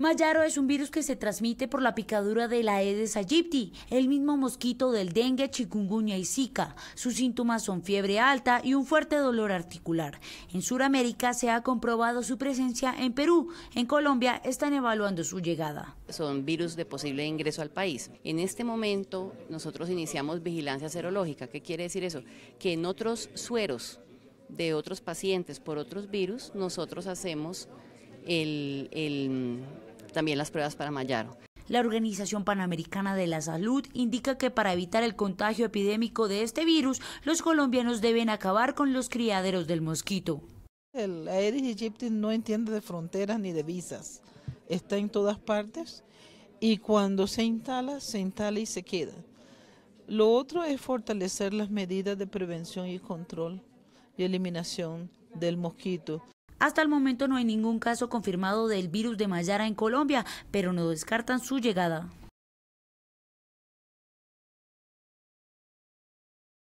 Mayaro es un virus que se transmite por la picadura de la Edes aegypti, el mismo mosquito del dengue, chikungunya y zika. Sus síntomas son fiebre alta y un fuerte dolor articular. En Sudamérica se ha comprobado su presencia en Perú. En Colombia están evaluando su llegada. Son virus de posible ingreso al país. En este momento nosotros iniciamos vigilancia serológica. ¿Qué quiere decir eso? Que en otros sueros de otros pacientes por otros virus, nosotros hacemos el, el también las pruebas para Mayaro. La Organización Panamericana de la Salud indica que para evitar el contagio epidémico de este virus, los colombianos deben acabar con los criaderos del mosquito. El Aedes aegypti no entiende de fronteras ni de visas. Está en todas partes y cuando se instala, se instala y se queda. Lo otro es fortalecer las medidas de prevención y control y eliminación del mosquito. Hasta el momento no hay ningún caso confirmado del virus de Mayara en Colombia, pero no descartan su llegada.